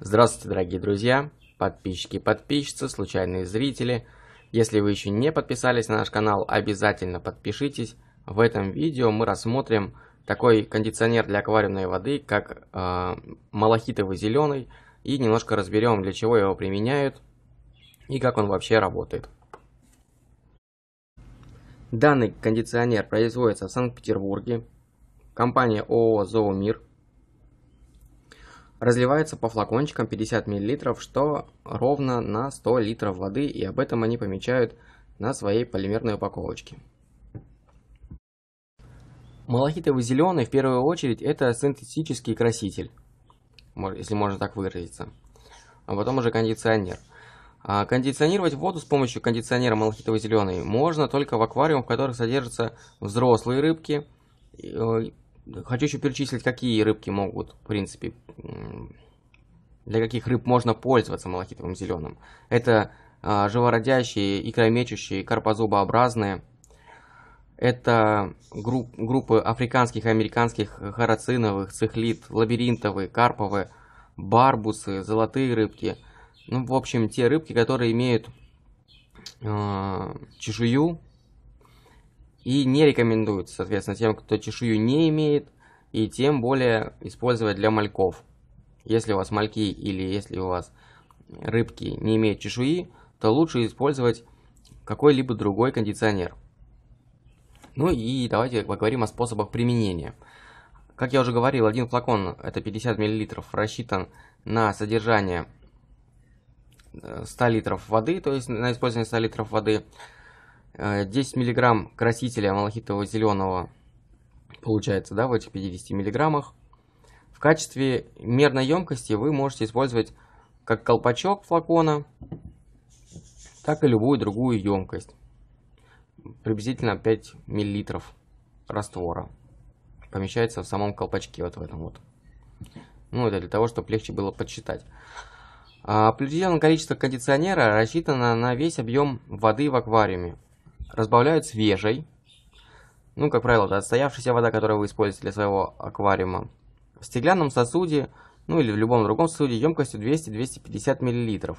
Здравствуйте, дорогие друзья, подписчики и подписчицы, случайные зрители. Если вы еще не подписались на наш канал, обязательно подпишитесь. В этом видео мы рассмотрим такой кондиционер для аквариумной воды, как э, малахитовый зеленый, и немножко разберем, для чего его применяют и как он вообще работает. Данный кондиционер производится в Санкт-Петербурге. Компания ООО «Зоомир». Разливается по флакончикам 50 мл, что ровно на 100 литров воды, и об этом они помечают на своей полимерной упаковочке. Малахитовый зеленый в первую очередь это синтетический краситель, если можно так выразиться, а потом уже кондиционер – а кондиционировать воду с помощью кондиционера малахитово-зеленый можно только в аквариумах, в которых содержатся взрослые рыбки. Э, хочу еще перечислить, какие рыбки могут, в принципе, для каких рыб можно пользоваться малахитовым зеленым. Это а, живородящие, икромечущие, карпозубообразные. Это групп, группы африканских и американских харациновых, цихлит, лабиринтовые, карповые, барбусы, золотые рыбки – ну, в общем, те рыбки, которые имеют э, чешую и не рекомендуется, соответственно, тем, кто чешую не имеет, и тем более использовать для мальков. Если у вас мальки или если у вас рыбки не имеют чешуи, то лучше использовать какой-либо другой кондиционер. Ну и давайте поговорим о способах применения. Как я уже говорил, один флакон, это 50 мл, рассчитан на содержание 100 литров воды, то есть на использование 100 литров воды, 10 э, миллиграмм красителя малахитового зеленого, получается, да, в этих 50 миллиграммах. В качестве мерной емкости вы можете использовать как колпачок флакона, так и любую другую емкость. Приблизительно 5 миллилитров раствора помещается в самом колпачке, вот в этом вот. Ну, это для того, чтобы легче было подсчитать. А определенное количество кондиционера рассчитано на весь объем воды в аквариуме. Разбавляют свежей, ну, как правило, это отстоявшаяся вода, которую вы используете для своего аквариума. В стеклянном сосуде, ну или в любом другом сосуде, емкостью 200-250 мл.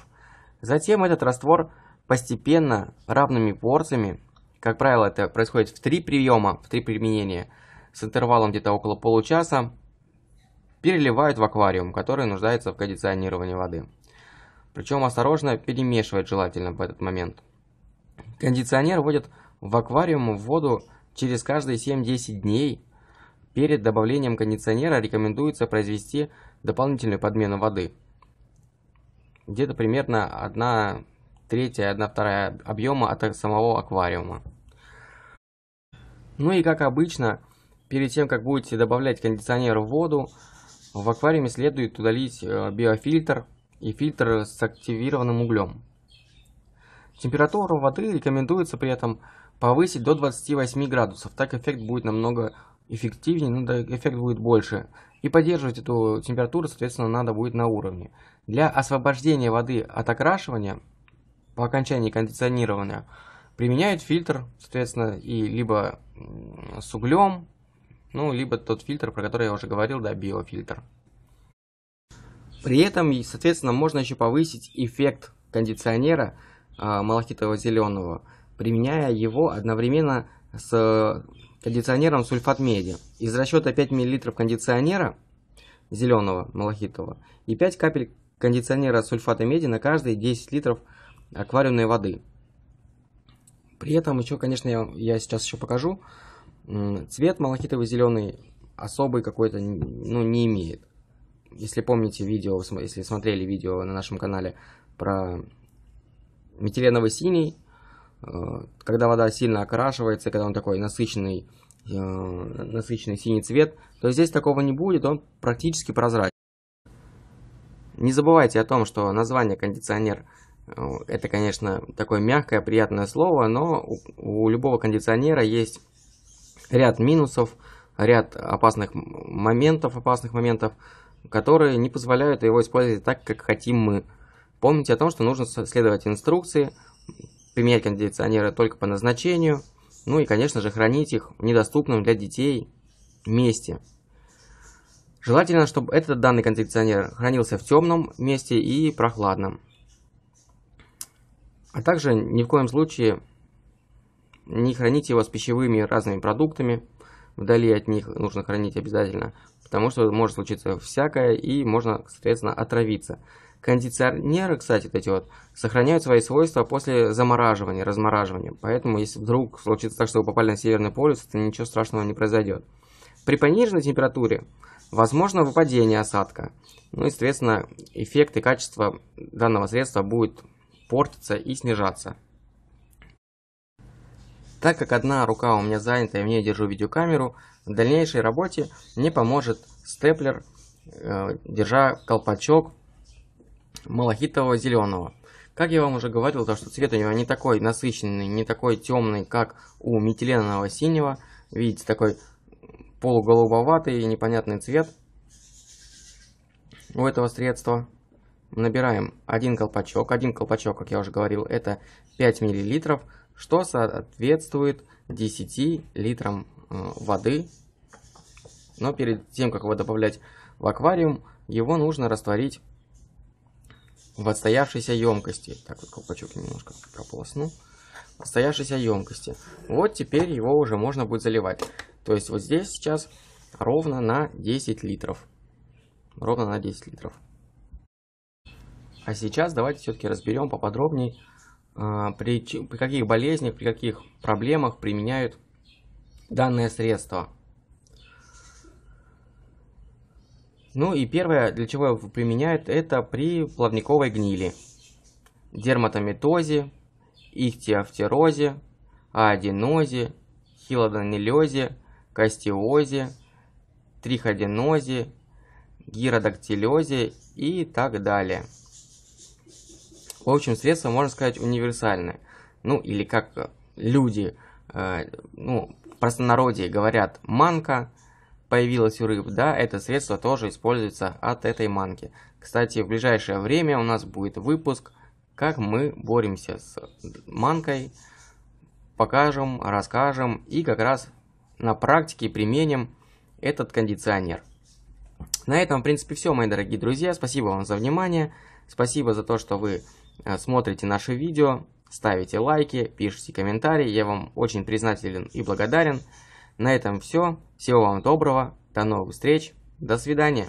Затем этот раствор постепенно, равными порциями, как правило, это происходит в три приема, в три применения, с интервалом где-то около получаса, переливают в аквариум, который нуждается в кондиционировании воды. Причем осторожно перемешивать желательно в этот момент. Кондиционер вводят в аквариум в воду через каждые 7-10 дней. Перед добавлением кондиционера рекомендуется произвести дополнительную подмену воды. Где-то примерно 1 третья, 1 вторая объема от самого аквариума. Ну и как обычно, перед тем как будете добавлять кондиционер в воду, в аквариуме следует удалить э, биофильтр и фильтр с активированным углем. Температуру воды рекомендуется при этом повысить до 28 градусов, так эффект будет намного эффективнее, ну да, эффект будет больше. И поддерживать эту температуру, соответственно, надо будет на уровне. Для освобождения воды от окрашивания по окончании кондиционирования применяют фильтр, соответственно, и либо с углем, ну, либо тот фильтр, про который я уже говорил, да, биофильтр. При этом, соответственно, можно еще повысить эффект кондиционера э, а, малахитово-зеленого, применяя его одновременно с кондиционером сульфат меди. Из расчета 5 мл кондиционера зеленого малахитового и 5 капель кондиционера сульфата меди на каждые 10 литров аквариумной воды. При этом еще, конечно, я, я сейчас еще покажу, цвет малахитовый зеленый особый какой-то ну, не имеет если помните видео, если смотрели видео на нашем канале про метиленовый синий, э, когда вода сильно окрашивается, когда он такой насыщенный, э, насыщенный синий цвет, то здесь такого не будет, он практически прозрачный. Не забывайте о том, что название кондиционер э, это, конечно, такое мягкое, приятное слово, но у, у любого кондиционера есть ряд минусов, ряд опасных моментов, опасных моментов, которые не позволяют его использовать так, как хотим мы. Помните о том, что нужно следовать инструкции, применять кондиционеры только по назначению, ну и, конечно же, хранить их в недоступном для детей месте. Желательно, чтобы этот данный кондиционер хранился в темном месте и прохладном. А также ни в коем случае не хранить его с пищевыми разными продуктами. Вдали от них нужно хранить обязательно потому что может случиться всякое и можно, соответственно, отравиться. Кондиционеры, кстати, вот эти вот, сохраняют свои свойства после замораживания, размораживания. Поэтому, если вдруг случится так, что вы попали на Северный полюс, то ничего страшного не произойдет. При пониженной температуре возможно выпадение осадка. Ну и, соответственно, эффект и качество данного средства будет портиться и снижаться. Так как одна рука у меня занята и в ней держу видеокамеру, в дальнейшей работе мне поможет степлер, э, держа колпачок малахитового зеленого. Как я вам уже говорил, то что цвет у него не такой насыщенный, не такой темный, как у метиленового синего. Видите, такой полуголубоватый и непонятный цвет у этого средства. Набираем один колпачок. Один колпачок, как я уже говорил, это 5 миллилитров что соответствует 10 литрам э, воды. Но перед тем, как его добавлять в аквариум, его нужно растворить в отстоявшейся емкости. Так вот колпачок немножко прополосну. В отстоявшейся емкости. Вот теперь его уже можно будет заливать. То есть вот здесь сейчас ровно на 10 литров. Ровно на 10 литров. А сейчас давайте все-таки разберем поподробнее а, при, при каких болезнях, при каких проблемах применяют данное средство. Ну и первое, для чего его применяют, это при плавниковой гнили, дерматомитозе, ихтиофтерозе, аденозе, хилодонеллезе, костеозе, триходенозе, гиродактилезе и так далее. В общем, средство можно сказать, универсальное, Ну, или как э, люди, э, ну, в простонародье говорят «манка», появилась у рыб, да, это средство тоже используется от этой манки. Кстати, в ближайшее время у нас будет выпуск, как мы боремся с манкой, покажем, расскажем и как раз на практике применим этот кондиционер. На этом, в принципе, все, мои дорогие друзья. Спасибо вам за внимание. Спасибо за то, что вы Э, смотрите наши видео, ставите лайки, пишите комментарии. Я вам очень признателен и благодарен. На этом все. Всего вам доброго. До новых встреч. До свидания.